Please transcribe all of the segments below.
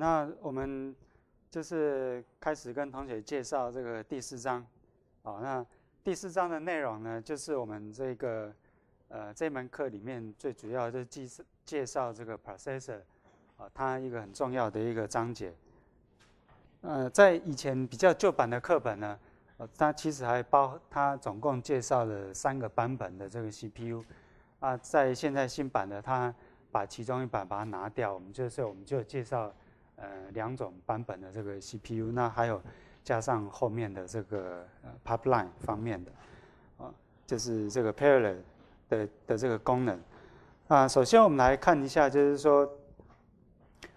那我们就是开始跟同学介绍这个第四章，哦，那第四章的内容呢，就是我们这个呃这门课里面最主要就是介绍介绍这个 processor，啊，它一个很重要的一个章节。呃，在以前比较旧版的课本呢，呃，它其实还包它总共介绍了三个版本的这个 CPU，啊，在现在新版的它把其中一版把它拿掉，我们就是我们就介绍。呃，两种版本的这个 CPU，那还有加上后面的这个呃 pipeline 方面的，啊，就是这个 parallel 的的这个功能。啊，首先我们来看一下，就是说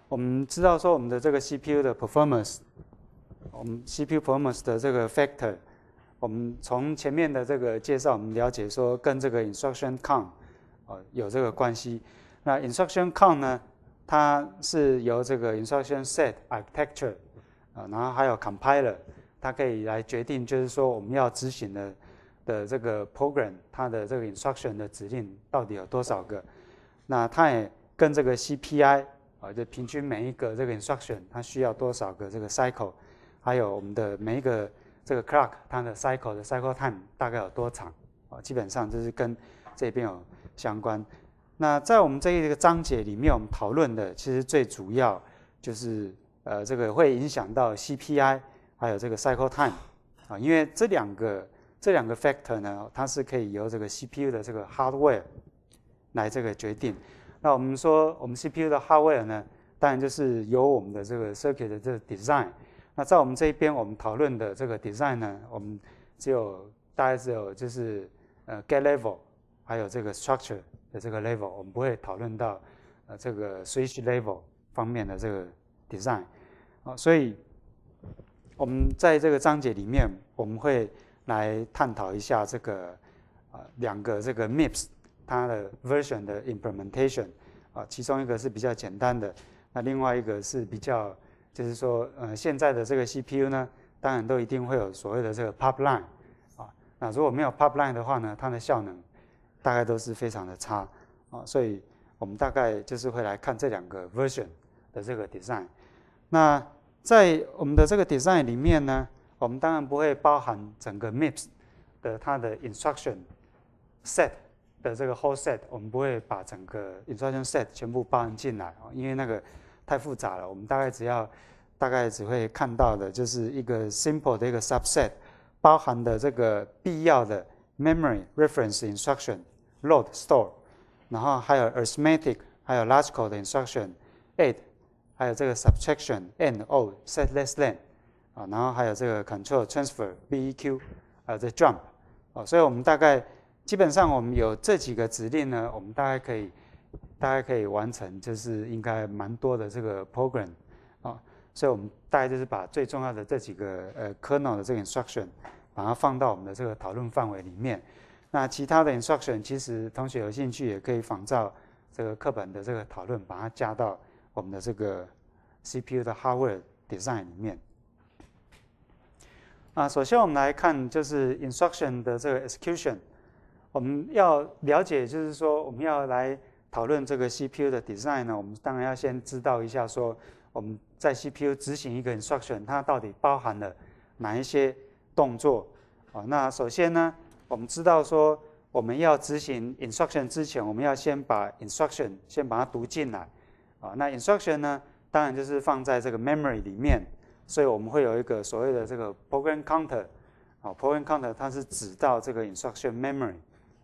我们知道说我们的这个 CPU 的 performance，我们 CPU performance 的这个 factor，我们从前面的这个介绍，我们了解说跟这个 instruction count，啊，有这个关系。那 instruction count 呢？它是由这个 instruction set architecture 啊，然后还有 compiler，它可以来决定，就是说我们要执行的的这个 program，它的这个 instruction 的指令到底有多少个。那它也跟这个 CPI 啊，就平均每一个这个 instruction 它需要多少个这个 cycle，还有我们的每一个这个 clock 它的 cycle 的 cycle time 大概有多长啊，基本上就是跟这边有相关。那在我们这一个章节里面，我们讨论的其实最主要就是呃，这个会影响到 CPI，还有这个 cycle time 啊，因为这两个这两个 factor 呢，它是可以由这个 CPU 的这个 hardware 来这个决定。那我们说，我们 CPU 的 hardware 呢，当然就是由我们的这个 circuit 的 design。那在我们这一边，我们讨论的这个 design 呢，我们只有大概只有就是呃 gate level，还有这个 structure。的这个 level，我们不会讨论到呃这个 switch level 方面的这个 design，啊，所以我们在这个章节里面，我们会来探讨一下这个啊两个这个 MIPS 它的 version 的 implementation，啊，其中一个是比较简单的，那另外一个是比较就是说呃现在的这个 CPU 呢，当然都一定会有所谓的这个 pipeline，啊，那如果没有 pipeline 的话呢，它的效能。大概都是非常的差啊，所以我们大概就是会来看这两个 version 的这个 design。那在我们的这个 design 里面呢，我们当然不会包含整个 MIPS 的它的 instruction set 的这个 whole set，我们不会把整个 instruction set 全部包含进来啊，因为那个太复杂了。我们大概只要大概只会看到的就是一个 simple 的一个 subset，包含的这个必要的 memory reference instruction。Load, store，然后还有 arithmetic，还有 logical 的 instruction，add，还有这个 subtraction，and o set less than，啊，然后还有这个 control transfer beq，啊有这 jump，啊，所以我们大概基本上我们有这几个指令呢，我们大概可以，大概可以完成，就是应该蛮多的这个 program，啊，所以我们大概就是把最重要的这几个呃 kernel 的这个 instruction，把它放到我们的这个讨论范围里面。那其他的 instruction，其实同学有兴趣也可以仿照这个课本的这个讨论，把它加到我们的这个 CPU 的 hardware design 里面。啊，首先我们来看就是 instruction 的这个 execution，我们要了解，就是说我们要来讨论这个 CPU 的 design 呢，我们当然要先知道一下说我们在 CPU 执行一个 instruction，它到底包含了哪一些动作啊？那首先呢？我们知道说，我们要执行 instruction 之前，我们要先把 instruction 先把它读进来。啊，那 instruction 呢，当然就是放在这个 memory 里面。所以我们会有一个所谓的这个 program counter。啊，program counter 它是指到这个 instruction memory。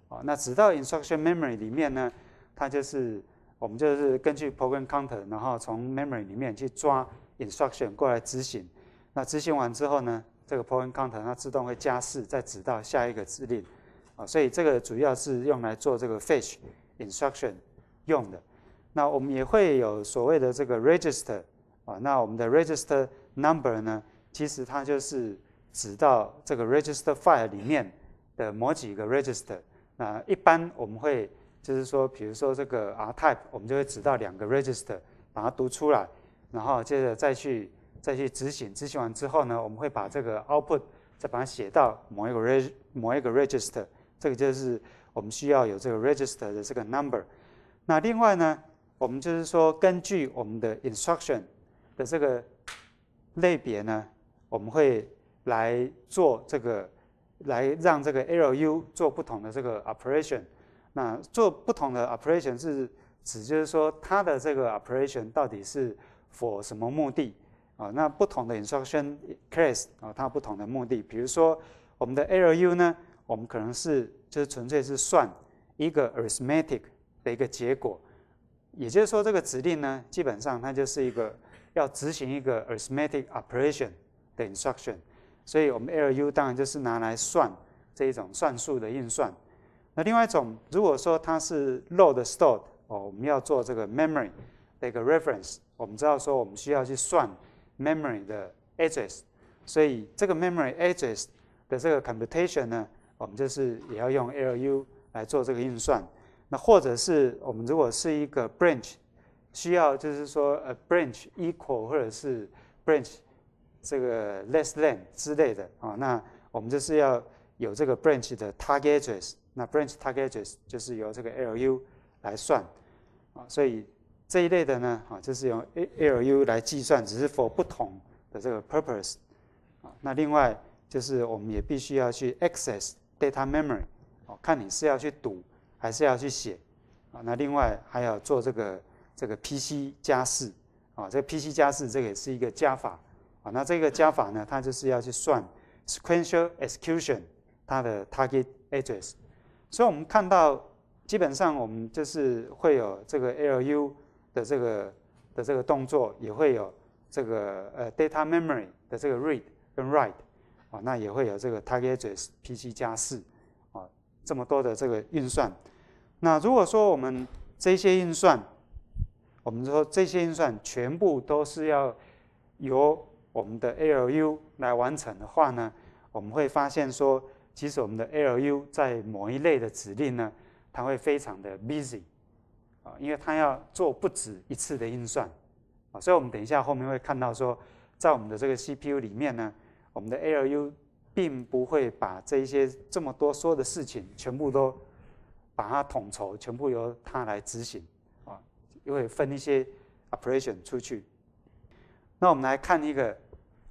啊，那指到 instruction memory 里面呢，它就是我们就是根据 program counter，然后从 memory 里面去抓 instruction 过来执行。那执行完之后呢？这个 point counter 它自动会加四，再指到下一个指令啊，所以这个主要是用来做这个 fetch instruction 用的。那我们也会有所谓的这个 register 啊，那我们的 register number 呢，其实它就是指到这个 register file 里面的某几个 register。那一般我们会就是说，比如说这个 r type，我们就会指到两个 register，把它读出来，然后接着再去。再去执行，执行完之后呢，我们会把这个 output 再把它写到某一个 reg 某一个 register。这个就是我们需要有这个 register 的这个 number。那另外呢，我们就是说，根据我们的 instruction 的这个类别呢，我们会来做这个，来让这个 LU 做不同的这个 operation。那做不同的 operation 是指就是说，它的这个 operation 到底是 for 什么目的？啊，那不同的 instruction c a s e 啊，它不同的目的，比如说我们的 L U 呢，我们可能是就是纯粹是算一个 arithmetic 的一个结果，也就是说这个指令呢，基本上它就是一个要执行一个 arithmetic operation 的 instruction，所以我们 L U 当然就是拿来算这一种算术的运算。那另外一种，如果说它是 load store，d 哦，我们要做这个 memory 的一个 reference，我们知道说我们需要去算。Memory 的 address，所以这个 memory address 的这个 computation 呢，我们就是也要用 LU 来做这个运算。那或者是我们如果是一个 branch，需要就是说呃 branch equal 或者是 branch 这个 less than 之类的啊，那我们就是要有这个 branch 的 target address。那 branch target address 就是由这个 LU 来算啊，所以。这一类的呢，啊，就是用 A L U 来计算，只是 for 不同的这个 purpose，啊，那另外就是我们也必须要去 access data memory，哦，看你是要去读还是要去写，啊，那另外还要做这个这个 P C 加四，啊，这个 P C 加四这个也是一个加法，啊，那这个加法呢，它就是要去算 sequential execution 它的 target address，所以我们看到基本上我们就是会有这个 L U。的这个的这个动作也会有这个呃 data memory 的这个 read 跟 write 啊，那也会有这个 tag r address p c 加四啊这么多的这个运算。那如果说我们这些运算，我们说这些运算全部都是要由我们的 L U 来完成的话呢，我们会发现说，其实我们的 L U 在某一类的指令呢，它会非常的 busy。啊，因为他要做不止一次的运算，啊，所以我们等一下后面会看到说，在我们的这个 CPU 里面呢，我们的 ALU 并不会把这些这么多所有的事情全部都把它统筹，全部由它来执行，啊，因为分一些 operation 出去。那我们来看一个，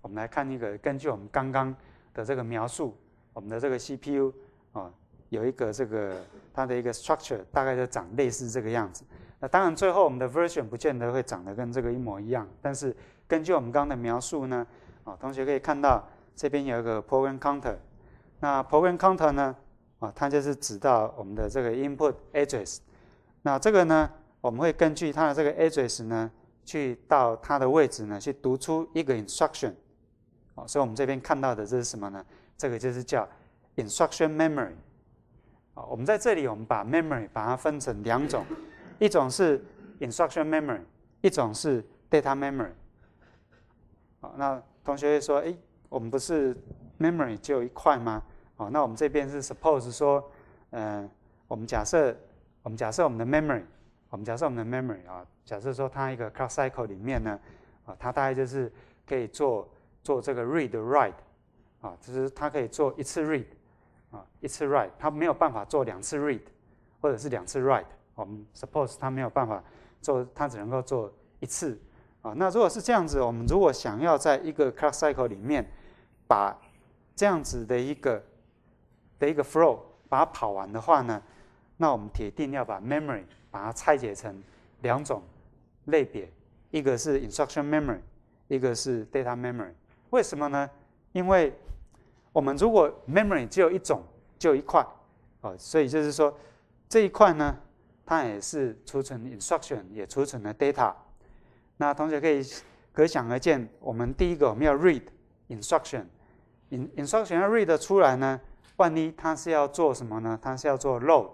我们来看一个，根据我们刚刚的这个描述，我们的这个 CPU 啊。有一个这个它的一个 structure 大概就长类似这个样子。那当然最后我们的 version 不见得会长得跟这个一模一样，但是根据我们刚刚的描述呢，啊，同学可以看到这边有一个 program counter，那 program counter 呢，啊，它就是指到我们的这个 input address，那这个呢，我们会根据它的这个 address 呢，去到它的位置呢，去读出一个 instruction，哦，所以我们这边看到的这是什么呢？这个就是叫 instruction memory。我们在这里，我们把 memory 把它分成两种，一种是 instruction memory，一种是 data memory。好，那同学会说，哎，我们不是 memory 只有一块吗？哦，那我们这边是 suppose 说，嗯，我们假设，我们假设我们的 memory，我们假设我们的 memory，啊，假设说它一个 c l o s s cycle 里面呢，啊，它大概就是可以做做这个 read write，啊，就是它可以做一次 read。啊，一次 write，他没有办法做两次 read，或者是两次 write。我们 suppose 他没有办法做，他只能够做一次。啊，那如果是这样子，我们如果想要在一个 c l a s s cycle 里面把这样子的一个的一个 flow 把它跑完的话呢，那我们铁定要把 memory 把它拆解成两种类别，一个是 instruction memory，一个是 data memory。为什么呢？因为我们如果 memory 只有一种，就有一块，哦，所以就是说，这一块呢，它也是储存 instruction，也储存了 data。那同学可以可想而知，我们第一个我们要 read instruction，in instruction 要 read 出来呢，万一它是要做什么呢？它是要做 load。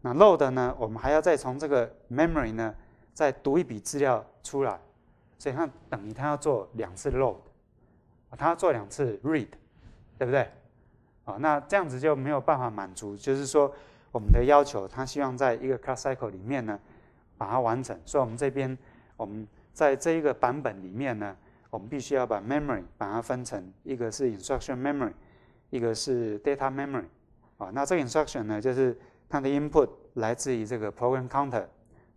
那 load 呢，我们还要再从这个 memory 呢，再读一笔资料出来，所以它等于它要做两次 load，它要做两次 read。对不对？啊，那这样子就没有办法满足，就是说我们的要求，他希望在一个 c l a s s cycle 里面呢把它完成。所以，我们这边我们在这一个版本里面呢，我们必须要把 memory 把它分成一个是 instruction memory，一个是 data memory。啊，那这个 instruction 呢，就是它的 input 来自于这个 program counter，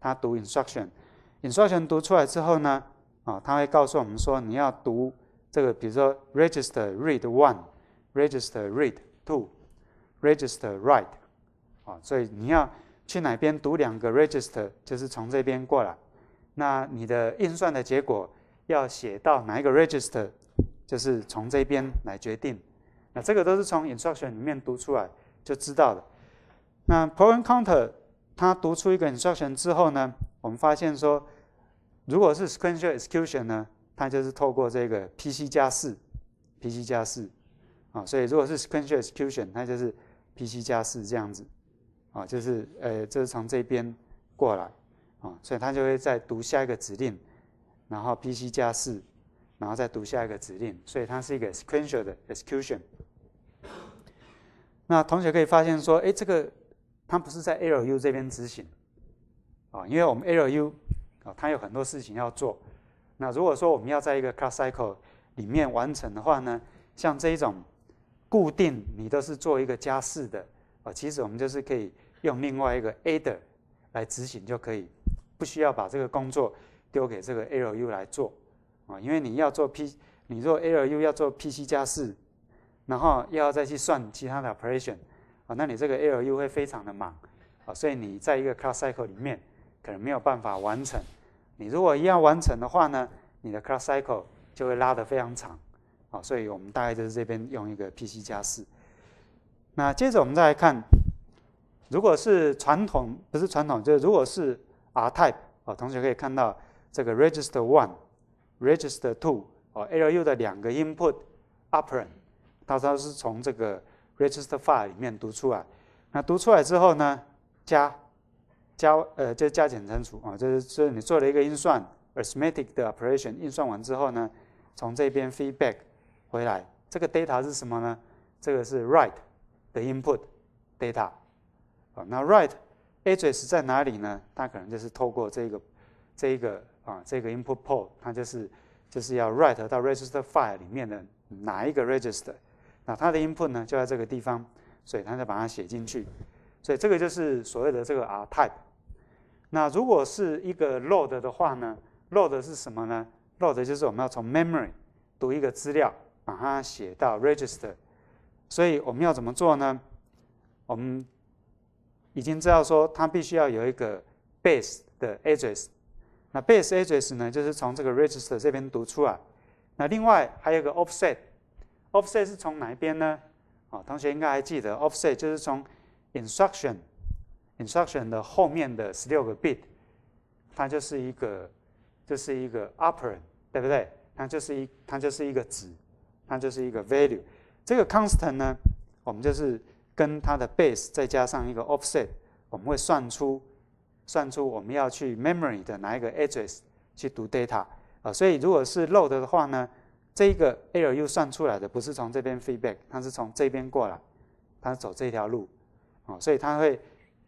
它读 instruction，instruction 读出来之后呢，啊，它会告诉我们说你要读这个，比如说 register read one。Register read t o register write，啊，所以你要去哪边读两个 register，就是从这边过来。那你的运算的结果要写到哪一个 register，就是从这边来决定。那这个都是从 instruction 里面读出来就知道的。那 program counter 它读出一个 instruction 之后呢，我们发现说，如果是 sequential execution 呢，它就是透过这个 PC 加四，PC 加四。啊，所以如果是 sequential execution，它就是 PC 加四这样子，啊，就是呃，就是从这边过来，啊，所以它就会再读下一个指令，然后 PC 加四，然后再读下一个指令，所以它是一个 sequential 的 execution。那同学可以发现说，哎，这个它不是在 LU 这边执行，啊，因为我们 LU 啊，它有很多事情要做。那如果说我们要在一个 c l a s s cycle 里面完成的话呢，像这一种。固定你都是做一个加四的啊，其实我们就是可以用另外一个 A 的来执行就可以，不需要把这个工作丢给这个 l u 来做啊，因为你要做 P，你做 l u 要做 PC 加四，然后又要再去算其他的 operation 啊，那你这个 l u 会非常的忙啊，所以你在一个 c l a s s cycle 里面可能没有办法完成。你如果要完成的话呢，你的 c l a s s cycle 就会拉得非常长。好，所以我们大概就是这边用一个 P C 加四。那接着我们再来看，如果是传统，不是传统，就是如果是 R type 哦，同学可以看到这个 Register One、Register Two 哦 L U 的两个 input operand，它都是从这个 Register File 里面读出来。那读出来之后呢，加加呃就加减乘除啊，就是就是你做了一个运算 arithmetic 的 operation，运算完之后呢，从这边 feedback。回来，这个 data 是什么呢？这个是 write 的 input data 啊。那 write address 在哪里呢？它可能就是透过这个这一个啊这个 input port，它就是就是要 write 到 register file 里面的哪一个 register。那它的 input 呢就在这个地方，所以它就把它写进去。所以这个就是所谓的这个 r type。那如果是一个 load 的话呢？load 是什么呢？load 就是我们要从 memory 读一个资料。把它写到 register，所以我们要怎么做呢？我们已经知道说它必须要有一个 base 的 address，那 base address 呢，就是从这个 register 这边读出来。那另外还有个 offset，offset 是从哪一边呢？啊，同学应该还记得，offset 就是从 instruction instruction 的后面的十六个 bit，它就是一个，就是一个 u p e r n 对不对？它就是一，它就是一个值。它就是一个 value，这个 constant 呢，我们就是跟它的 base 再加上一个 offset，我们会算出算出我们要去 memory 的哪一个 address 去读 data 啊，所以如果是 load 的话呢，这个 l u 算出来的不是从这边 feedback，它是从这边过来，它走这条路啊，所以它会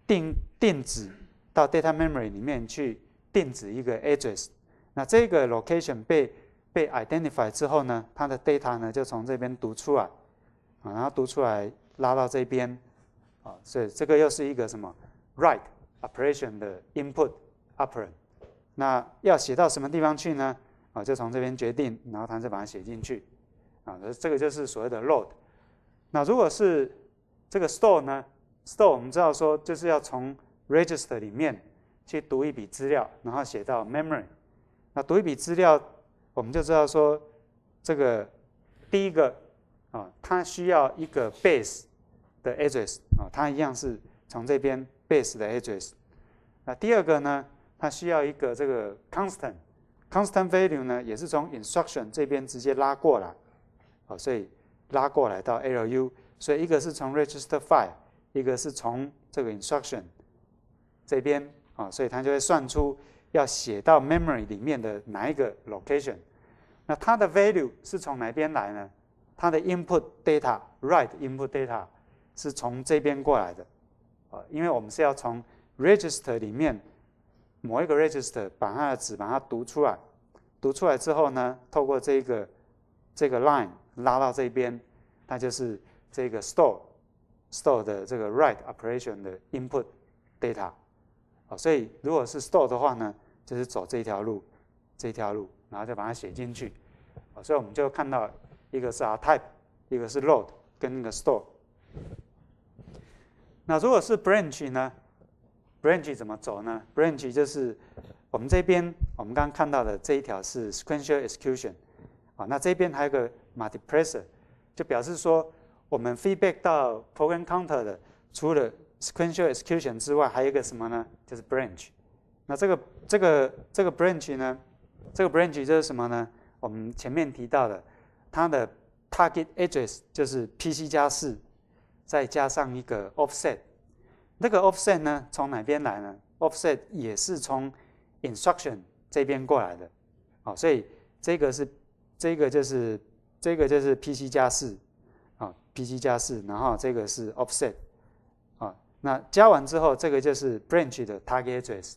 定定址到 data memory 里面去定址一个 address，那这个 location 被。被 identify 之后呢，它的 data 呢就从这边读出来啊，然后读出来拉到这边啊，所以这个又是一个什么 write operation 的 input operand。那要写到什么地方去呢？啊，就从这边决定，然后它就把它写进去啊。这个就是所谓的 load。那如果是这个 store 呢？store 我们知道说就是要从 register 里面去读一笔资料，然后写到 memory。那读一笔资料。我们就知道说，这个第一个啊，它需要一个 base 的 address 啊，它一样是从这边 base 的 address。那第二个呢，它需要一个这个 constant，constant value 呢，也是从 instruction 这边直接拉过来。哦，所以拉过来到 LU，所以一个是从 register file，一个是从这个 instruction 这边啊，所以它就会算出。要写到 memory 里面的哪一个 location，那它的 value 是从哪边来呢？它的 input data，write input data 是从这边过来的，啊，因为我们是要从 register 里面某一个 register 把它的值把它读出来，读出来之后呢，透过这个这个 line 拉到这边，那就是这个 store，store 的这个 write operation 的 input data，啊，所以如果是 store 的话呢？就是走这条路，这条路，然后再把它写进去。啊，所以我们就看到一个是 `rtype`，一个是 `load`，跟那个 `store`。那如果是 `branch` 呢？`branch` 怎么走呢？`branch` 就是我们这边我们刚刚看到的这一条是 `sequential execution`。啊，那这边还有个 `multiplexer`，就表示说我们 feedback 到 program counter 的除了 `sequential execution` 之外，还有一个什么呢？就是 `branch`。那这个这个这个 branch 呢？这个 branch 就是什么呢？我们前面提到的，它的 target address 就是 PC 加四，再加上一个 offset。那个 offset 呢，从哪边来呢？offset 也是从 instruction 这边过来的。哦，所以这个是这个就是这个就是 PC 加四啊，PC 加四，然后这个是 offset 啊。那加完之后，这个就是 branch 的 target address。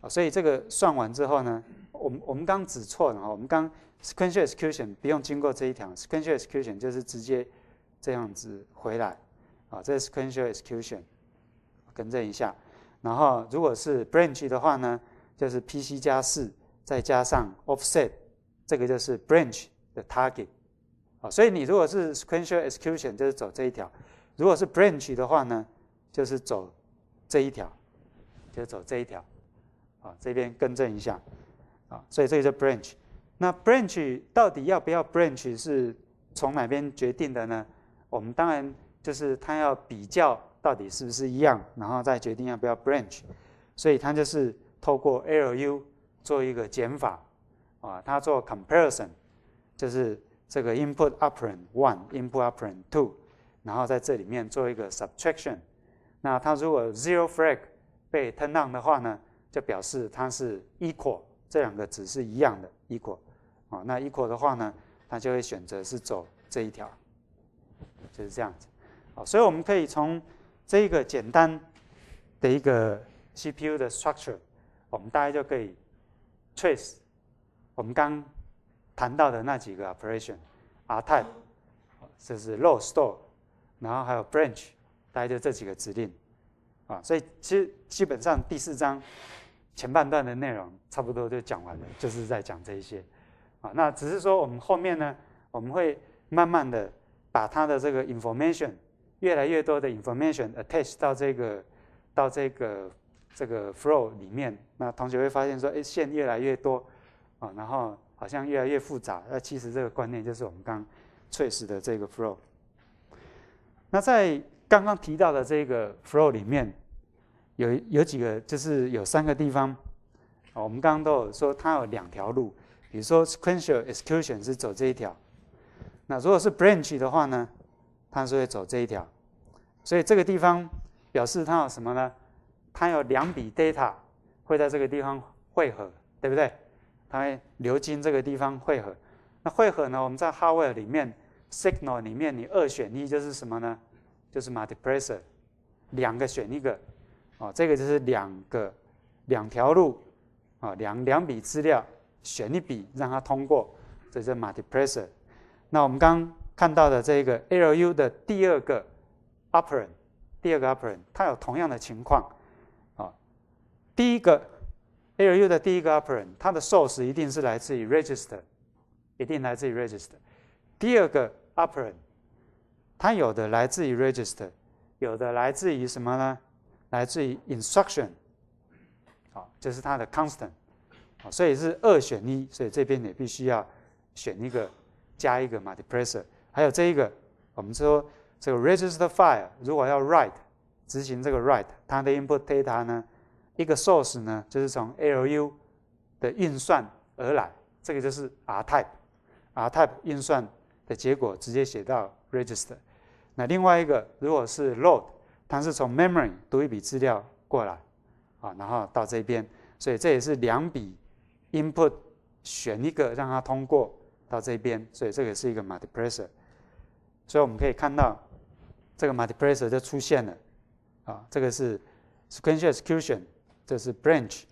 啊，所以这个算完之后呢，我们我们刚指错了哈，我们刚 sequential execution 不用经过这一条，sequential execution 就是直接这样子回来，啊，这是 sequential execution，更正一下。然后如果是 branch 的话呢，就是 PC 加四再加上 offset，这个就是 branch 的 target。啊，所以你如果是 sequential execution 就是走这一条，如果是 branch 的话呢，就是走这一条，就走这一条。啊，这边更正一下，啊，所以这个是 branch。那 branch 到底要不要 branch 是从哪边决定的呢？我们当然就是它要比较到底是不是一样，然后再决定要不要 branch。所以它就是透过 LU 做一个减法，啊，它做 comparison，就是这个 input operand one，input operand two，然后在这里面做一个 subtraction。那它如果 zero flag 被 turn on 的话呢？就表示它是 equal，这两个值是一样的 equal，啊，那 equal 的话呢，它就会选择是走这一条，就是这样子，哦，所以我们可以从这一个简单的一个 CPU 的 structure，我们大概就可以 trace 我们刚谈到的那几个 operation，啊，太，这是 load store，然后还有 branch，大概就这几个指令，啊，所以其实基本上第四章。前半段的内容差不多就讲完了，就是在讲这一些，啊，那只是说我们后面呢，我们会慢慢的把它的这个 information 越来越多的 information attach 到这个到这个这个 flow 里面，那同学会发现说，哎，线越来越多，啊，然后好像越来越复杂，那其实这个观念就是我们刚 trace 的这个 flow。那在刚刚提到的这个 flow 里面。有有几个，就是有三个地方我们刚刚都有说，它有两条路。比如说，sequential execution 是走这一条。那如果是 branch 的话呢，它是会走这一条。所以这个地方表示它有什么呢？它有两笔 data 会在这个地方汇合，对不对？它会流经这个地方汇合。那汇合呢？我们在 hardware 里面，signal 里面，你二选一就是什么呢？就是 multiplexer，两个选一个。哦，这个就是两个两条路啊，两两笔资料选一笔让它通过，这是 m u l t i p l r 那我们刚看到的这个 LU 的第二个 operand，第二个 operand，它有同样的情况啊。第一个 LU 的第一个 operand，它的 source 一定是来自于 register，一定来自于 register。第二个 operand，它有的来自于 register，有的来自于什么呢？来自于 instruction，好，这是它的 constant，好，所以是二选一，所以这边也必须要选一个加一个 m u l t i p l i e r 还有这一个，我们说这个 register file 如果要 write 执行这个 write，它的 input data 呢，一个 source 呢就是从 alu 的运算而来，这个就是 r type，r type 运算的结果直接写到 register，那另外一个如果是 load。它是从 memory 读一笔资料过来，啊，然后到这边，所以这也是两笔 input 选一个让它通过到这边，所以这个是一个 multiplexer。所以我们可以看到这个 multiplexer 就出现了，啊，这个是 sequential execution，这是 branch，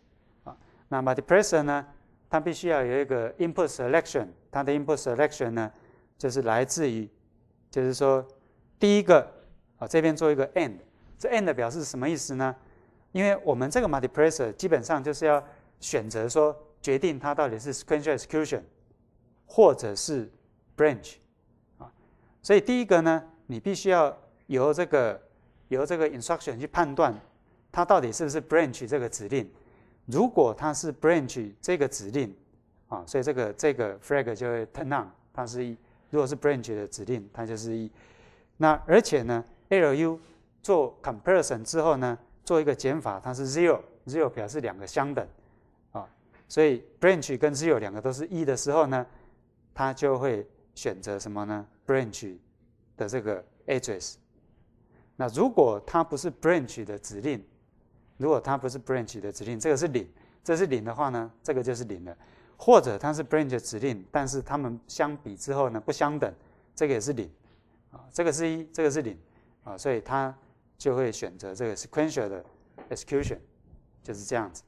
啊，那 multiplexer 呢，它必须要有一个 input selection，它的 input selection 呢，就是来自于，就是说第一个，啊，这边做一个 end。这 end 表示什么意思呢？因为我们这个 multiplier 基本上就是要选择说，决定它到底是 sequential execution，或者是 branch 啊。所以第一个呢，你必须要由这个由这个 instruction 去判断它到底是不是 branch 这个指令。如果它是 branch 这个指令啊，所以这个这个 flag 就会 turn on，它是一；如果是 branch 的指令，它就是一。那而且呢，alu 做 comparison 之后呢，做一个减法，它是 zero，zero 表示两个相等，啊，所以 branch 跟 zero 两个都是一的时候呢，它就会选择什么呢？branch 的这个 address。那如果它不是 branch 的指令，如果它不是 branch 的指令，这个是零，这是零的话呢，这个就是零了。或者它是 branch 指令，但是它们相比之后呢不相等，这个也是零，啊，这个是一，这个是零，啊，所以它。就会选择这个 sequential 的 execution，就是这样子。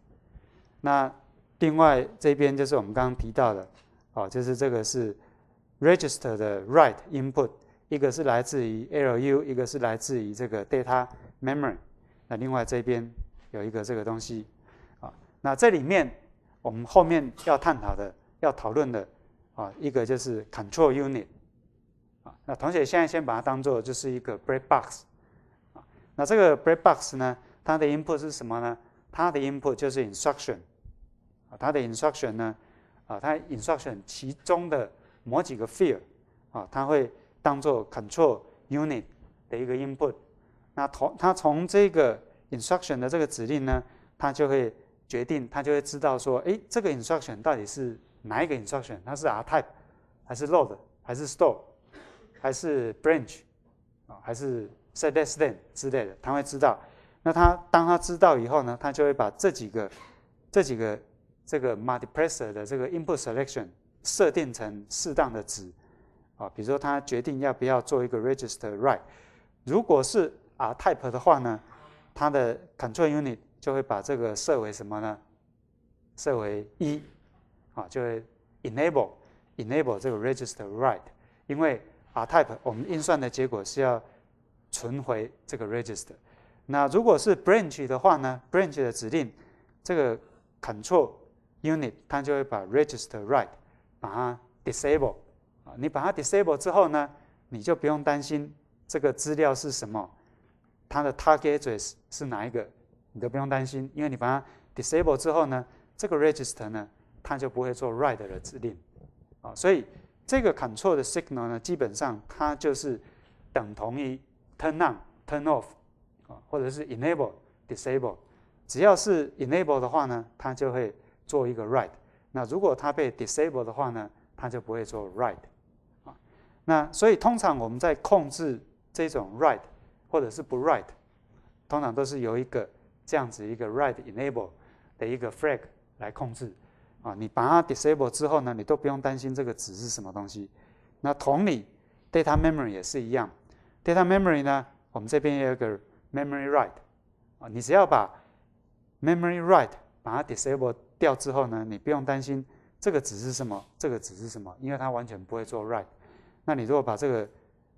那另外这边就是我们刚刚提到的，哦，就是这个是 register 的 write input，一个是来自于 LU，一个是来自于这个 data memory。那另外这边有一个这个东西，啊，那这里面我们后面要探讨的、要讨论的，啊，一个就是 control unit，啊，那同学现在先把它当做就是一个 b r e a k box。那这个 bread box 呢？它的 input 是什么呢？它的 input 就是 instruction，啊，它的 instruction 呢，啊，它 instruction 其中的某几个 field，啊，它会当做 control unit 的一个 input。那从它从这个 instruction 的这个指令呢，它就会决定，它就会知道说，哎，这个 instruction 到底是哪一个 instruction？它是 R type，还是 load，还是 store，还是 branch，啊，还是？say less than 之类的，他会知道。那他当他知道以后呢，他就会把这几个、这几个这个 multiplier 的这个 input selection 设定成适当的值啊。比如说，他决定要不要做一个 register write。如果是 R type 的话呢，它的 control unit 就会把这个设为什么呢？设为一啊，就会 enable enable 这个 register write。因为 R type 我们运算的结果是要存回这个 register，那如果是 branch 的话呢？branch 的指令，这个 control unit 它就会把 register write 把它 disable。啊，你把它 disable 之后呢，你就不用担心这个资料是什么，它的 target address 是哪一个，你都不用担心，因为你把它 disable 之后呢，这个 register 呢，它就不会做 write 的指令。啊，所以这个 control 的 signal 呢，基本上它就是等同于 Turn on, turn off，啊，或者是 enable, disable。只要是 enable 的话呢，它就会做一个 write。那如果它被 disable 的话呢，它就不会做 write。啊，那所以通常我们在控制这种 write 或者是不 write，通常都是由一个这样子一个 write enable 的一个 flag 来控制。啊，你把它 disable 之后呢，你都不用担心这个值是什么东西。那同理，data memory 也是一样。Data memory 呢，我们这边也有个 memory write，啊，你只要把 memory write 它 disable 掉之后呢，你不用担心这个值是什么，这个值是什么，因为它完全不会做 write。那你如果把这个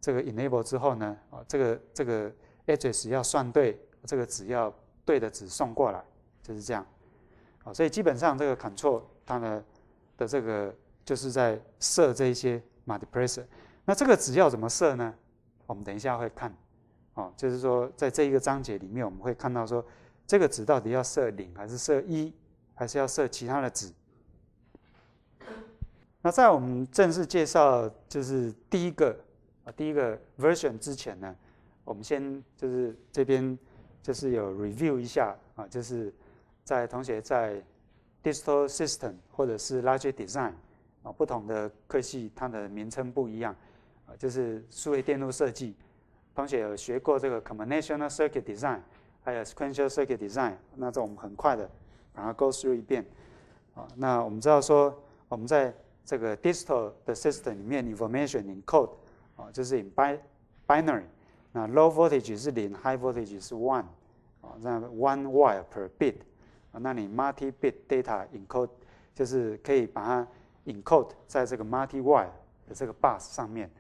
这个 enable 之后呢，啊，这个这个 address 要算对，这个址要对的值送过来，就是这样。啊，所以基本上这个 control 它呢的这个就是在设这一些 multiplexer。那这个值要怎么设呢？我们等一下会看，哦，就是说，在这一个章节里面，我们会看到说，这个值到底要设零还是设一，还是要设其他的值？那在我们正式介绍就是第一个啊，第一个 version 之前呢，我们先就是这边就是有 review 一下啊，就是在同学在 digital system 或者是 logic design 啊，不同的科系它的名称不一样。就是数位电路设计，同学有学过这个 combinational circuit design，还有 sequential circuit design，那这我们很快的把它 go through 一遍。啊，那我们知道说，我们在这个 digital 的 system 里面，information encode，啊，就是 in binary，那 low voltage 是零，high voltage 是 one，啊，那 one wire per bit，啊，那你 multi bit data encode，就是可以把它 encode 在这个 multi wire 的这个 bus 上面。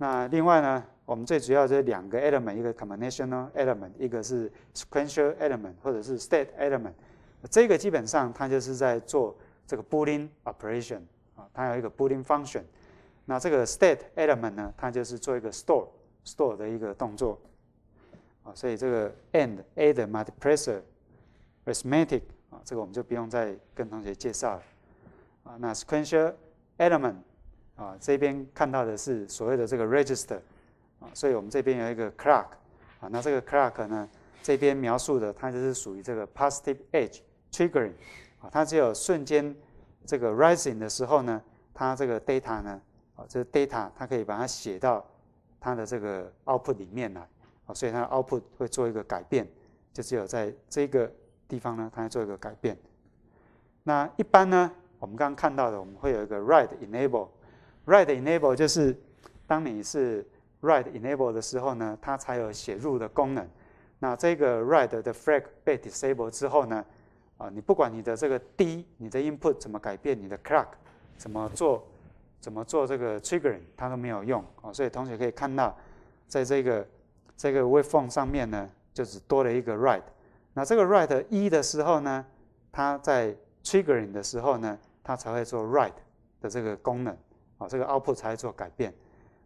那另外呢，我们最主要就是两个 element，一个 combinational element，一个是 sequential element，或者是 state element。这个基本上它就是在做这个 boolean operation，啊，它有一个 boolean function。那这个 state element 呢，它就是做一个 store，store 的一个动作，啊，所以这个 and，add，multiplier，arithmetic，啊，这个我们就不用再跟同学介绍了，啊，那 sequential element。啊，这边看到的是所谓的这个 register 啊，所以我们这边有一个 clock 啊，那这个 clock 呢，这边描述的它就是属于这个 positive edge triggering 啊，它只有瞬间这个 rising 的时候呢，它这个 data 呢，啊，这是 data，它可以把它写到它的这个 output 里面来啊，所以它的 output 会做一个改变，就只有在这个地方呢，它会做一个改变。那一般呢，我们刚刚看到的，我们会有一个 write enable。Write enable 就是当你是 write enable 的时候呢，它才有写入的功能。那这个 write 的 flag 被 disable 之后呢，啊，你不管你的这个 D、你的 input 怎么改变，你的 clock 怎么做、怎么做这个 triggering，它都没有用啊。所以同学可以看到，在这个这个 waveform 上面呢，就只多了一个 write。那这个 write 一的时候呢，它在 triggering 的时候呢，它才会做 write 的这个功能。啊，这个 output 才做改变。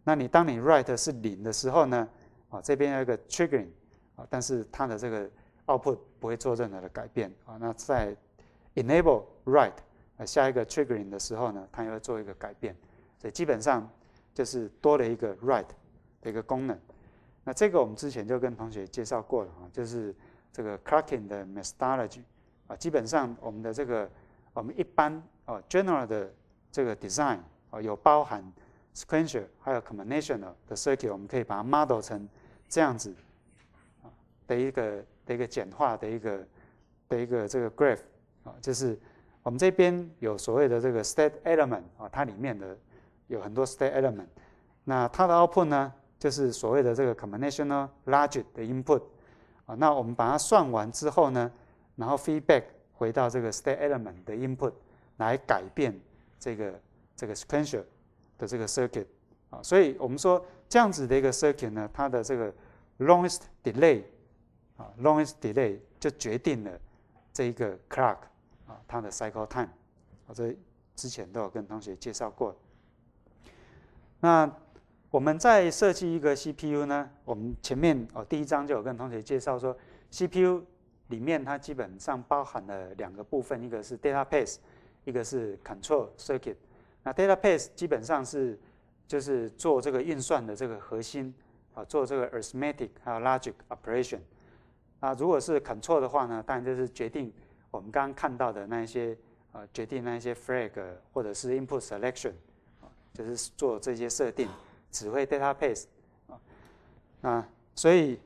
那你当你 write 是零的时候呢？啊，这边有一个 triggering，啊，但是它的这个 output 不会做任何的改变。啊，那在 enable write，啊，下一个 triggering 的时候呢，它又做一个改变。所以基本上就是多了一个 write 的一个功能。那这个我们之前就跟同学介绍过了，哈，就是这个 c l a c k i n g 的 methodology，啊，基本上我们的这个我们一般啊 general 的这个 design。啊，有包含 s y n c e r o n o u 还有 combinational 的 circuit，我们可以把它 model 成这样子的一个的一个简化的一个的一个这个 graph 啊，就是我们这边有所谓的这个 state element 啊，它里面的有很多 state element，那它的 output 呢，就是所谓的这个 combinational logic 的 input 啊，那我们把它算完之后呢，然后 feedback 回到这个 state element 的 input 来改变这个。这个 s p e n c i r 的这个 circuit 啊，所以我们说这样子的一个 circuit 呢，它的这个 longest delay 啊，longest delay 就决定了这一个 clock 啊，它的 cycle time 啊，这之前都有跟同学介绍过。那我们在设计一个 CPU 呢，我们前面哦第一章就有跟同学介绍说，CPU 里面它基本上包含了两个部分，一个是 data path，一个是 control circuit。那 database 基本上是就是做这个运算的这个核心啊，做这个 arithmetic 还有 logic operation。啊，如果是 control 的话呢，当然就是决定我们刚刚看到的那一些啊，决定那一些 flag 或者是 input selection，就是做这些设定，指挥 database。啊，那所以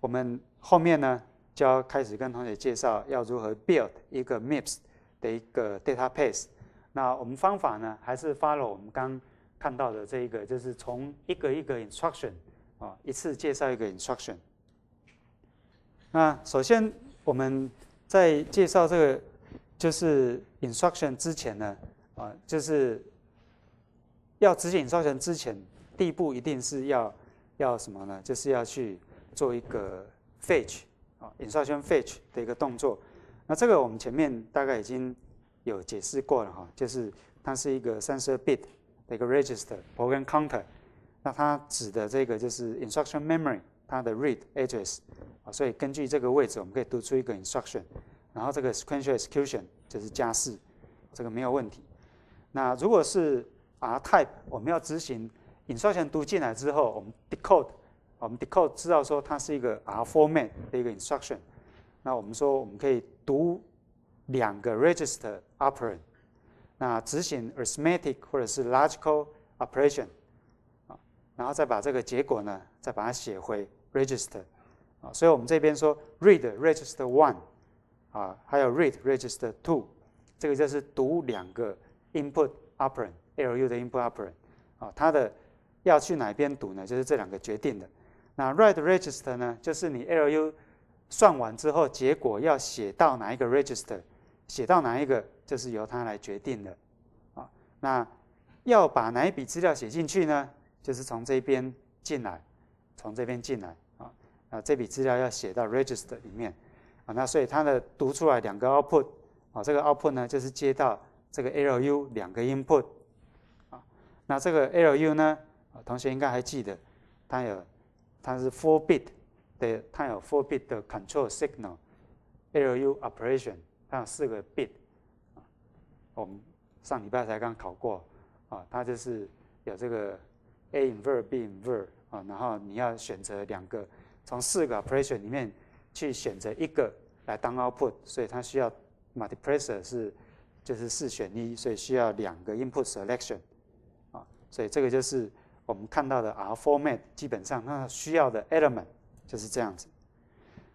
我们后面呢就要开始跟同学介绍要如何 build 一个 MIPS 的一个 database。那我们方法呢，还是发了我们刚看到的这一个，就是从一个一个 instruction 啊，一次介绍一个 instruction。那首先我们在介绍这个就是 instruction 之前呢，啊，就是要执行 instruction 之前，第一步一定是要要什么呢？就是要去做一个 fetch 啊，instruction fetch 的一个动作。那这个我们前面大概已经。有解释过了哈，就是它是一个三十二 bit 的一个 register，program counter，那它指的这个就是 instruction memory，它的 read address 啊，所以根据这个位置，我们可以读出一个 instruction，然后这个 sequential execution 就是加四，这个没有问题。那如果是 r type，我们要执行 instruction 读进来之后，我们 decode，我们 decode 知道说它是一个 r format 的一个 instruction，那我们说我们可以读。两个 register operand，那执行 arithmetic 或者是 logical operation，啊，然后再把这个结果呢，再把它写回 register，啊，所以我们这边说 read register one，啊，还有 read register two，这个就是读两个 input operand，LU 的 input operand，啊，它的要去哪边读呢？就是这两个决定的。那 read register 呢，就是你 LU 算完之后，结果要写到哪一个 register？写到哪一个，就是由它来决定的，啊，那要把哪一笔资料写进去呢？就是从这边进来，从这边进来，啊，啊，这笔资料要写到 register 里面，啊，那所以它的读出来两个 output，啊，这个 output 呢就是接到这个 l u 两个 input，啊，那这个 l u 呢，啊，同学应该还记得，它有它是 four bit 的，它有 four bit 的 control s i g n a l l u operation。它有四个 bit，啊，我们上礼拜才刚考过，啊，它就是有这个 a invert b invert，啊，然后你要选择两个，从四个 operation 里面去选择一个来当 output，所以它需要 multiplexer 是就是四选一，所以需要两个 input selection，啊，所以这个就是我们看到的 R format 基本上它需要的 element 就是这样子。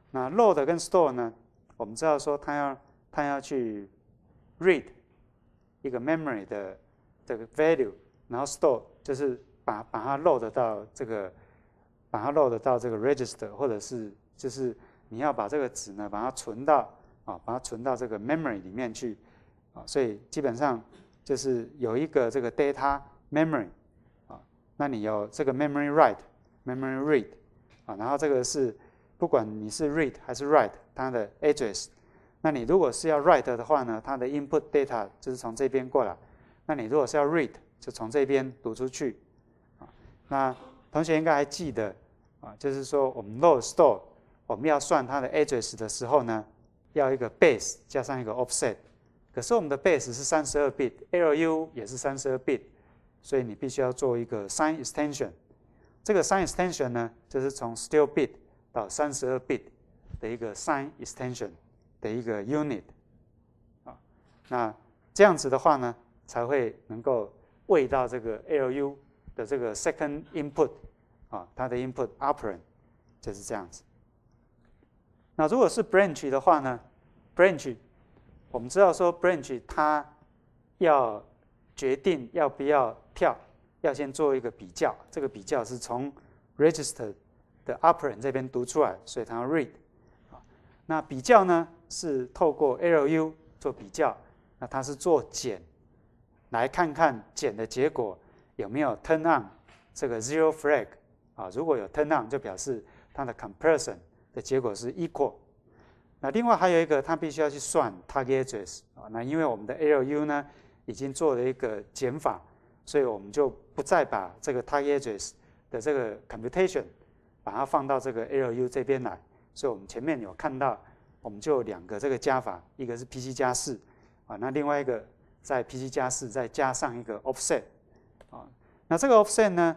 那 load 跟 store 呢，我们知道说它要他要去 read 一个 memory 的这个 value，然后 store 就是把把它 load 到这个把它 load 到这个 register，或者是就是你要把这个值呢把它存到啊把它存到这个 memory 里面去啊，所以基本上就是有一个这个 data memory 啊，那你有这个 memory write memory read 啊，然后这个是不管你是 read 还是 write，它的 address。那你如果是要 write 的话呢，它的 input data 就是从这边过来。那你如果是要 read，就从这边读出去。啊，那同学应该还记得啊，就是说我们 load store，我们要算它的 address 的时候呢，要一个 base 加上一个 offset。可是我们的 base 是三十二 bit，LU 也是三十二 bit，所以你必须要做一个 sign extension。这个 sign extension 呢，就是从 still bit 到三十二 bit 的一个 sign extension。的一个 unit 啊，那这样子的话呢，才会能够喂到这个 LU 的这个 second input 啊，它的 input operand 就是这样子。那如果是 branch 的话呢，branch，我们知道说 branch 它要决定要不要跳，要先做一个比较，这个比较是从 register 的 operand 这边读出来，所以它要 read 啊。那比较呢？是透过 L U 做比较，那它是做减，来看看减的结果有没有 turn on 这个 zero flag 啊？如果有 turn on，就表示它的 comparison 的结果是 equal。那另外还有一个，它必须要去算 target address 啊。那因为我们的 L U 呢已经做了一个减法，所以我们就不再把这个 target address 的这个 computation 把它放到这个 L U 这边来。所以我们前面有看到。我们就两个这个加法，一个是 PC 加四啊，那另外一个在 PC 加四再加上一个 offset 啊，那这个 offset 呢，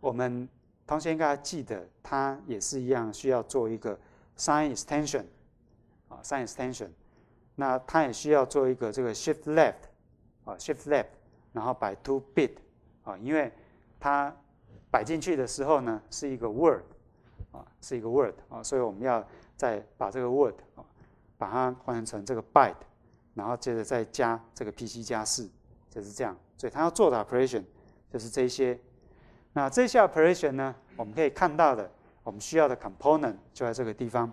我们同学应该记得，它也是一样需要做一个 sign extension 啊，sign extension，那它也需要做一个这个 shift left 啊，shift left，然后摆 two bit 啊，因为它摆进去的时候呢是一个 word 啊，是一个 word 啊，所以我们要。再把这个 word 哦，把它换成这个 byte，然后接着再加这个 PC 加四，就是这样。所以它要做的 operation 就是这些。那这些 operation 呢，我们可以看到的，我们需要的 component 就在这个地方。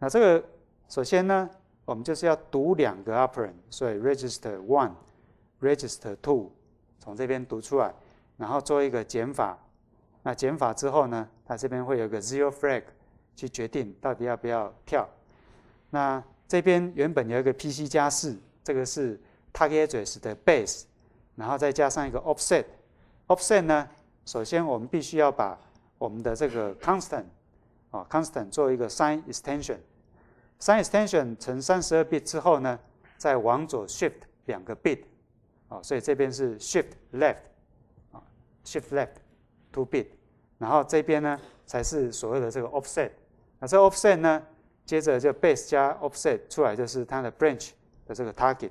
那这个首先呢，我们就是要读两个 operand，所以 register one、register two 从这边读出来，然后做一个减法。那减法之后呢，它这边会有个 zero flag。去决定到底要不要跳。那这边原本有一个 P C 加四，这个是 target address 的 base，然后再加上一个 offset。offset 呢，首先我们必须要把我们的这个 constant，啊 constant 做一个 sign extension，sign extension 乘三十二 bit 之后呢，再往左 shift 两个 bit，啊，所以这边是 shift left，啊 shift left two bit，然后这边呢才是所谓的这个 offset。那这 offset 呢？接着就 base 加 offset 出来就是它的 branch 的这个 target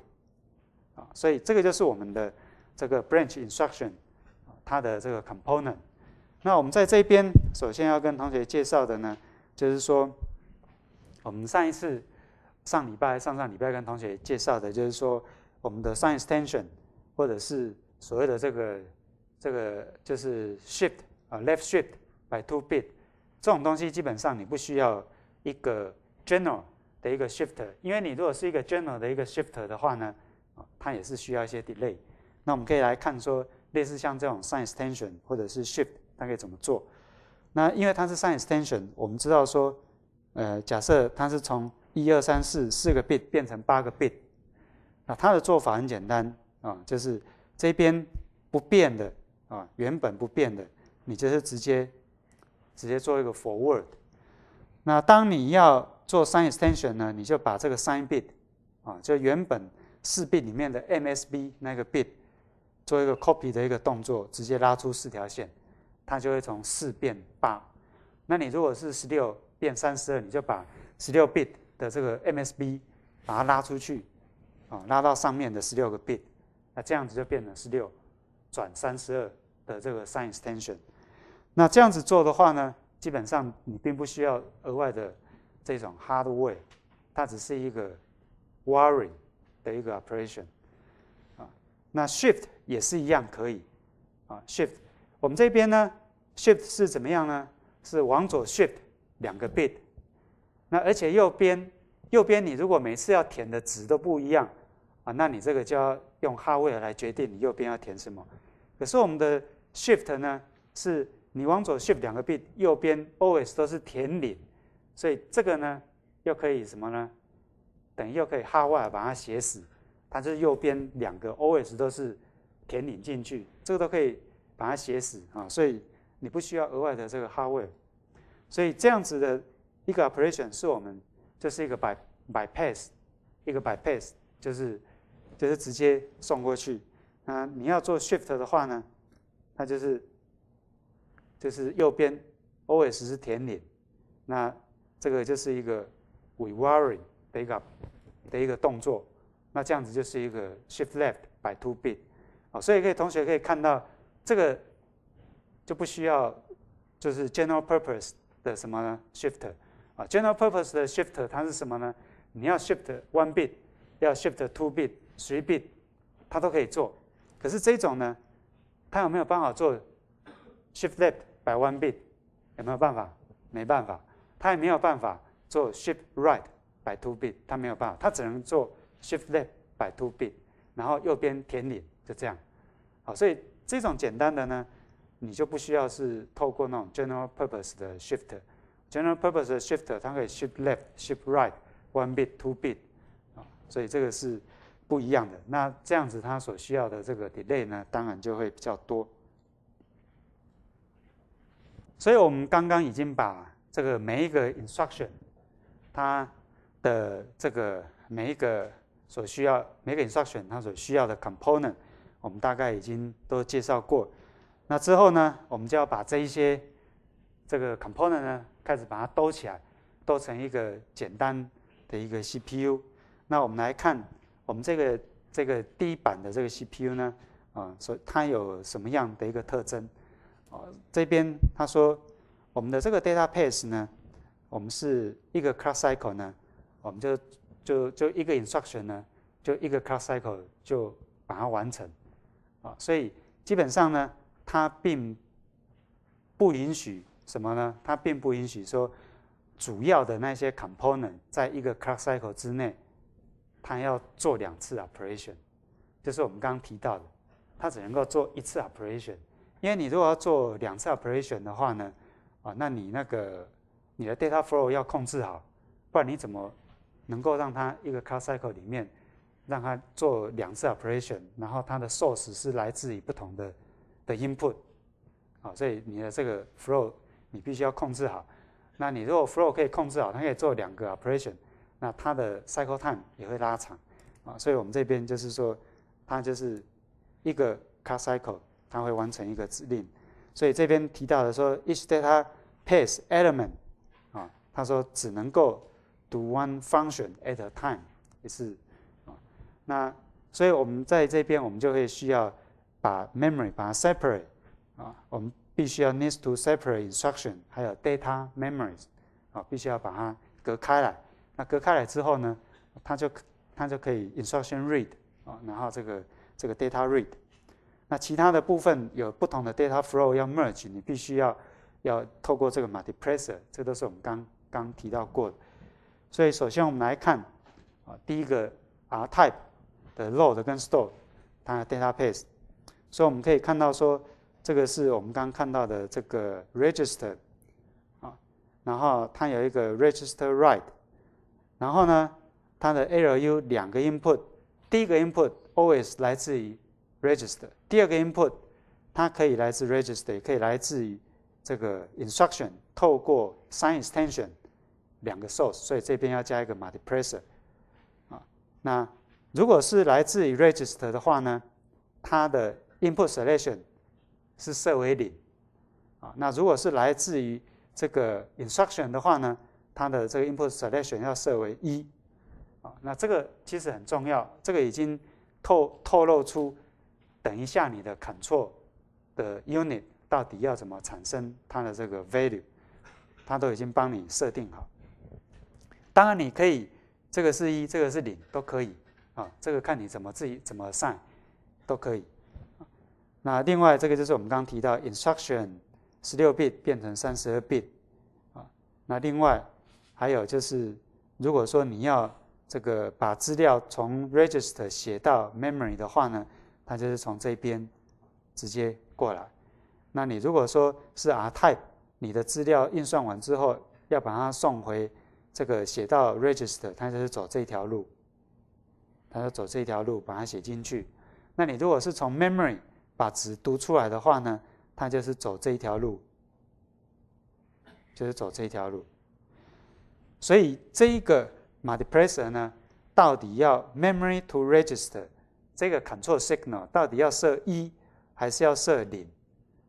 啊，所以这个就是我们的这个 branch instruction 啊，它的这个 component。那我们在这边首先要跟同学介绍的呢，就是说我们上一次、上礼拜、上上礼拜跟同学介绍的，就是说我们的 sign extension，或者是所谓的这个、这个就是 shift 啊，left shift by two bit。这种东西基本上你不需要一个 general 的一个 shift，因为你如果是一个 general 的一个 shift 的话呢，啊，它也是需要一些 delay。那我们可以来看说，类似像这种 science tension 或者是 shift，它可以怎么做？那因为它是 science tension，我们知道说，呃，假设它是从一二三四四个 bit 变成八个 bit，那它的做法很简单啊，就是这边不变的啊，原本不变的，你就是直接。直接做一个 forward，那当你要做 sign extension 呢，你就把这个 sign bit，啊，就原本四 bit 里面的 MSB 那个 bit 做一个 copy 的一个动作，直接拉出四条线，它就会从四变八。那你如果是十六变三十二，你就把十六 bit 的这个 MSB 把它拉出去，啊，拉到上面的十六个 bit，那这样子就变成十六转三十二的这个 sign extension。那这样子做的话呢，基本上你并不需要额外的这种 hardware，它只是一个 wiring 的一个 operation 啊。那 shift 也是一样可以啊 shift。我们这边呢，shift 是怎么样呢？是往左 shift 两个 bit。那而且右边右边你如果每次要填的值都不一样啊，那你这个就要用 hardware 来决定你右边要填什么。可是我们的 shift 呢是你往左 shift 两个 bit，右边 always 都是填零，所以这个呢，又可以什么呢？等于又可以 hardware 把它写死，它是右边两个 always 都是填零进去，这个都可以把它写死啊，所以你不需要额外的这个 hardware。所以这样子的一个 operation 是我们就是一个 bypass，一个 bypass 就是就是直接送过去。那你要做 shift 的话呢，它就是。就是右边，OS 是甜零，那这个就是一个 we w o r r y 的一个的一个动作，那这样子就是一个 shift left by two bit，啊，所以可以同学可以看到这个就不需要就是 general purpose 的什么呢 shifter 啊，general purpose 的 shifter 它是什么呢？你要 shift one bit，要 shift two bit，three bit，它都可以做，可是这种呢，它有没有办法做 shift left？One bit 有没有办法？没办法，他也没有办法做 shift right by two bit，他没有办法，他只能做 shift left by two bit，然后右边填零，就这样。好，所以这种简单的呢，你就不需要是透过那种 general purpose 的 shifter，general purpose 的 shifter 它可以 shift left shift right one bit two bit 啊，所以这个是不一样的。那这样子它所需要的这个 delay 呢，当然就会比较多。所以我们刚刚已经把这个每一个 instruction 它的这个每一个所需要每个 instruction 它所需要的 component，我们大概已经都介绍过。那之后呢，我们就要把这一些这个 component 呢，开始把它兜起来，兜成一个简单的一个 CPU。那我们来看，我们这个这个第一版的这个 CPU 呢，啊，所它有什么样的一个特征？哦，这边他说，我们的这个 data p a c e 呢，我们是一个 c l a s s cycle 呢，我们就就就一个 instruction 呢，就一个 c l a s s cycle 就把它完成。啊，所以基本上呢，它并不允许什么呢？它并不允许说主要的那些 component 在一个 c l a s s cycle 之内，它要做两次 operation，就是我们刚刚提到的，它只能够做一次 operation。因为你如果要做两次 operation 的话呢，啊，那你那个你的 data flow 要控制好，不然你怎么能够让它一个 c a r cycle 里面让它做两次 operation，然后它的 source 是来自于不同的的 input，啊，所以你的这个 flow 你必须要控制好。那你如果 flow 可以控制好，它可以做两个 operation，那它的 cycle time 也会拉长，啊，所以我们这边就是说它就是一个 c a r cycle。它会完成一个指令，所以这边提到的说，e a c h data pass element 啊，它说只能够读 one function at a time 一次啊。那所以我们在这边，我们就会需要把 memory 把它 separate 啊，我们必须要 needs to separate instruction 还有 data memories 啊，必须要把它隔开来。那隔开来之后呢，它就它就可以 instruction read 啊，然后这个这个 data read。那其他的部分有不同的 data flow 要 merge，你必须要要透过这个 multiplexer，这都是我们刚刚提到过的。所以首先我们来看啊，第一个 R type 的 load 跟 store，它的 data p a t e 所以我们可以看到说，这个是我们刚看到的这个 register 啊，然后它有一个 register write，然后呢，它的 ALU 两个 input，第一个 input always 来自于 Register 第二个 input 它可以来自 register，也可以来自于这个 instruction，透过 sign extension 两个 source，所以这边要加一个 multiplier 啊。那如果是来自于 register 的话呢，它的 input selection 是设为零啊。那如果是来自于这个 instruction 的话呢，它的这个 input selection 要设为一啊。那这个其实很重要，这个已经透透露出。等一下，你的 control 的 unit 到底要怎么产生它的这个 value，它都已经帮你设定好。当然，你可以这个是一，这个是零，都可以啊。这个看你怎么自己怎么算，都可以。那另外，这个就是我们刚刚提到 instruction 十六 bit 变成三十二 bit 啊。那另外还有就是，如果说你要这个把资料从 register 写到 memory 的话呢？它就是从这边直接过来。那你如果说是 R type，你的资料运算完之后，要把它送回这个写到 register，它就是走这条路。它要走这条路把它写进去。那你如果是从 memory 把值读出来的话呢，它就是走这一条路，就是走这条路。所以这一个 multiplyer 呢，到底要 memory to register？这个 control signal 到底要设一还是要设零，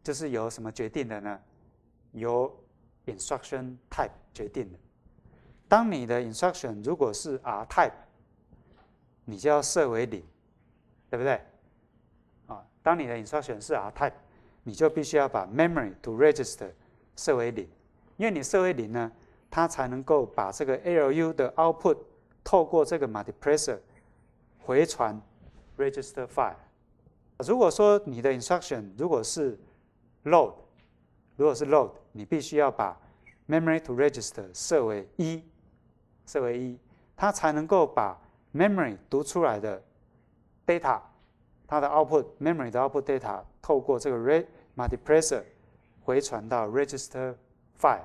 就是由什么决定的呢？由 instruction type 决定的。当你的 instruction 如果是 R type，你就要设为零，对不对？啊，当你的 instruction 是 R type，你就必须要把 memory to register 设为零，因为你设为零呢，它才能够把这个 ALU 的 output 透过这个 multiplier 回传。Register file，如果说你的 instruction 如果是 load，如果是 load，你必须要把 memory to register 设为一，设为一，它才能够把 memory 读出来的 data，它的 output memory 的 output data 透过这个 read multiplier 回传到 register file。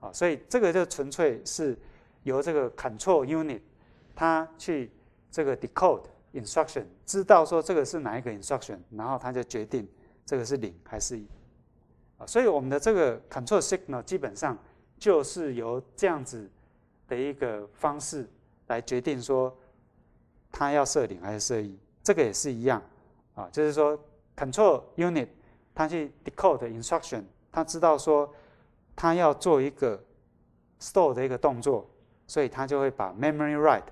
啊，所以这个就纯粹是由这个 control unit 它去。这个 decode instruction 知道说这个是哪一个 instruction，然后他就决定这个是零还是一啊，所以我们的这个 control signal 基本上就是由这样子的一个方式来决定说它要设零还是设一。这个也是一样啊，就是说 control unit 它去 decode instruction，它知道说它要做一个 store 的一个动作，所以它就会把 memory write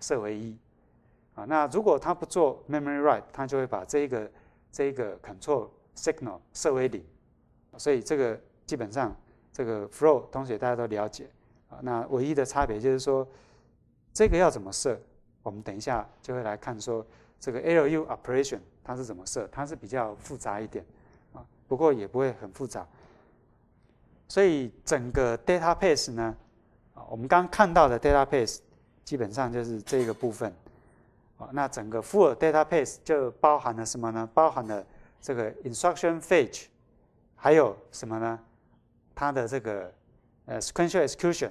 设为一。啊，那如果他不做 memory write，就会把这一个这一个 control signal 设为零，所以这个基本上这个 flow 同学大家都了解啊。那唯一的差别就是说，这个要怎么设，我们等一下就会来看说这个 L U operation 它是怎么设，它是比较复杂一点啊，不过也不会很复杂。所以整个 data p a c e 呢，啊，我们刚看到的 data p a c e 基本上就是这个部分。那整个 full database 就包含了什么呢？包含了这个 instruction fetch，还有什么呢？它的这个呃 sequential execution，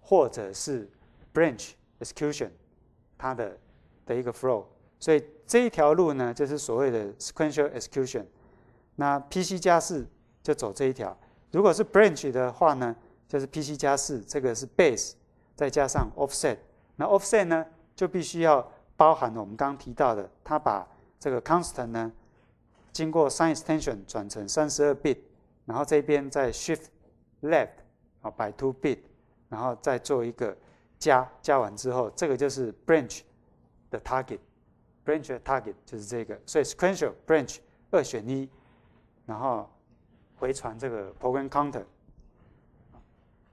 或者是 branch execution，它的的一个 flow。所以这一条路呢，就是所谓的 sequential execution。那 PC 加四就走这一条。如果是 branch 的话呢，就是 PC 加四，这个是 base，再加上 offset。那 offset 呢，就必须要包含了我们刚刚提到的，它把这个 constant 呢，经过 sign extension 转成三十二 bit，然后这边再 shift left 啊 by two bit，然后再做一个加，加完之后，这个就是 branch 的 target，branch 的 target 就是这个，所以 sequential branch 二选一，然后回传这个 program counter，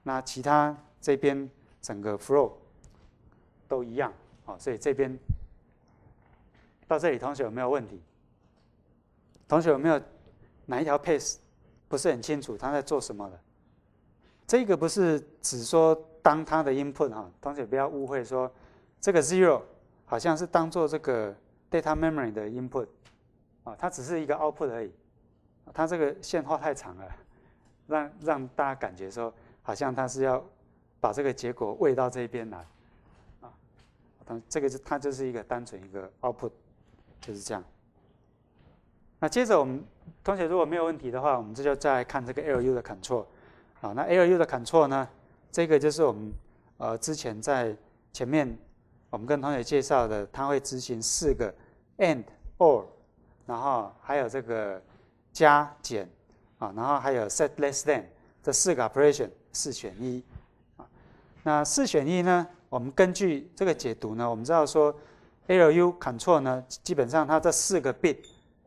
那其他这边整个 flow 都一样。所以这边到这里，同学有没有问题？同学有没有哪一条 p a c e 不是很清楚他在做什么的？这个不是只说当他的 input 哈，同学不要误会说这个 zero 好像是当做这个 data memory 的 input 啊，它只是一个 output 而已。它这个线画太长了，让让大家感觉说好像它是要把这个结果喂到这边来。但这个是它，就是一个单纯一个 output，就是这样。那接着我们同学如果没有问题的话，我们这就再看这个 L U 的 c t r l 啊。那 L U 的 c t r l 呢，这个就是我们呃之前在前面我们跟同学介绍的，它会执行四个 and or，然后还有这个加减啊，然后还有 set less than 这四个 operation 四选一啊。那四选一呢？我们根据这个解读呢，我们知道说，L U control 呢，基本上它这四个 bit，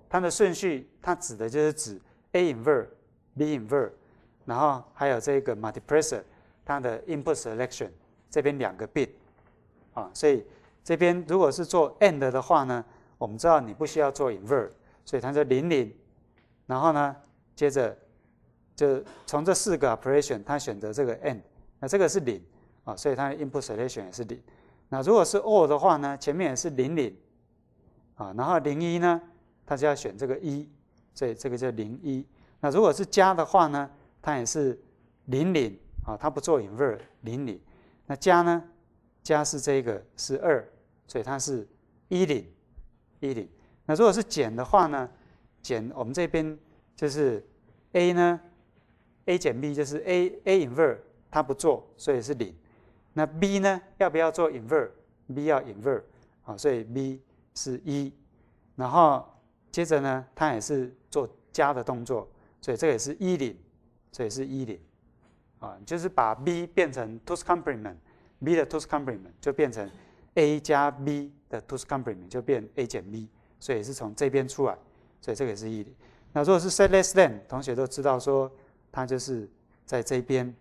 它的顺序，它指的就是指 A invert，B invert，然后还有这个 multiplexer，它的 input selection，这边两个 bit，啊，所以这边如果是做 and 的话呢，我们知道你不需要做 invert，所以它是零零，然后呢，接着就从这四个 operation，它选择这个 and，那这个是零。啊，所以它的 input selection 也是零。那如果是 or 的话呢，前面也是零零。啊，然后零一呢，它就要选这个一，所以这个叫零一。那如果是加的话呢，它也是零零啊，它不做 invert 零零。那加呢，加是这个是二，所以它是一零一零。那如果是减的话呢，减我们这边就是 a 呢，a 减 b 就是 a a invert 它不做，所以是零。那 B 呢？要不要做 invert？B 要 invert，啊，所以 B 是一。然后接着呢，它也是做加的动作，所以这个也是一零，所以是一零，啊，就是把 B 变成 t o o t h complement，B 的 t o o t h complement 就变成 A 加 B 的 t o o t h complement 就变 A 减 B，所以是从这边出来，所以这个也是一零。那如果是 say less than，同学都知道说，它就是在这边。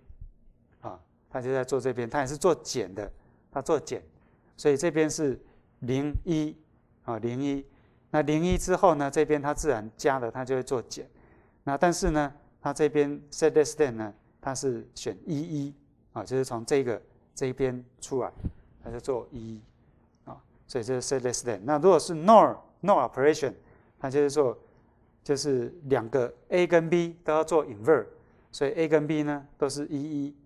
他就在做这边，他也是做减的，他做减，所以这边是零一啊零一，那零一之后呢，这边他自然加了，他就会做减。那但是呢，他这边 set less than 呢，他是选一一啊，就是从这个这一边出来，他就做一啊，所以就是 set less than。那如果是 nor nor operation，他就是做就是两个 A 跟 B 都要做 invert，所以 A 跟 B 呢都是一一。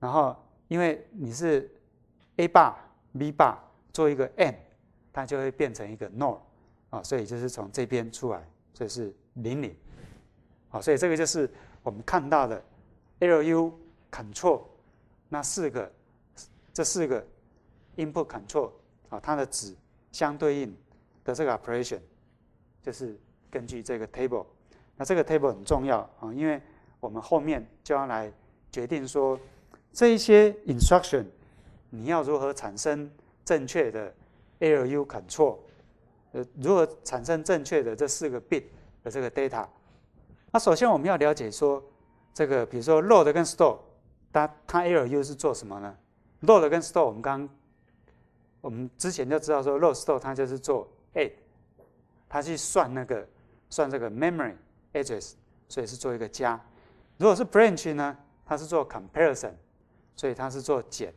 然后，因为你是 a bar B bar 做一个 n 它就会变成一个 nor，啊，所以就是从这边出来，所以是零零，好，所以这个就是我们看到的 lu o 错那四个这四个 input o 错啊，它的值相对应的这个 operation 就是根据这个 table，那这个 table 很重要啊，因为我们后面就要来决定说。这一些 instruction，你要如何产生正确的 ALU control？呃，如何产生正确的这四个 bit 的这个 data？那首先我们要了解说，这个比如说 load 跟 store，它它 ALU 是做什么呢？load 跟 store 我们刚我们之前就知道说，load store 它就是做哎，它去算那个算这个 memory address，所以是做一个加。如果是 branch 呢，它是做 comparison。所以它是做减。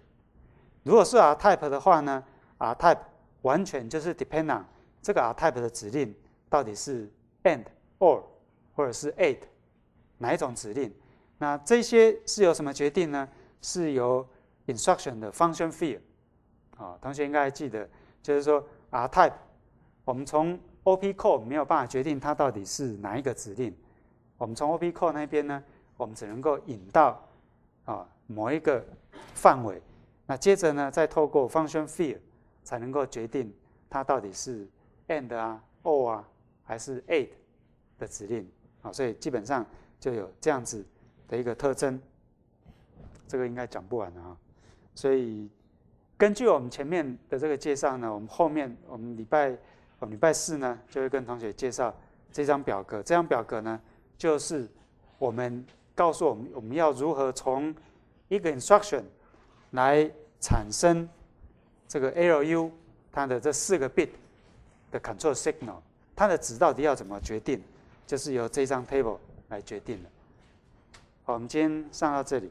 如果是 R-type 的话呢，R-type 完全就是 depend on 这个 R-type 的指令到底是 and、or 或者是 add，哪一种指令？那这些是由什么决定呢？是由 instruction 的 function field。啊，同学应该还记得，就是说 R-type，我们从 OP c a l l 没有办法决定它到底是哪一个指令。我们从 OP c a l l 那边呢，我们只能够引到啊。某一个范围，那接着呢，再透过 function f e a r 才能够决定它到底是 and 啊，or 啊，还是 ate 的指令啊，所以基本上就有这样子的一个特征。这个应该讲不完啊，所以根据我们前面的这个介绍呢，我们后面我们礼拜我们礼拜四呢，就会跟同学介绍这张表格。这张表格呢，就是我们告诉我们我们要如何从一个 instruction 来产生这个 L U 它的这四个 bit 的 control signal，它的值到底要怎么决定，就是由这张 table 来决定的。好，我们今天上到这里。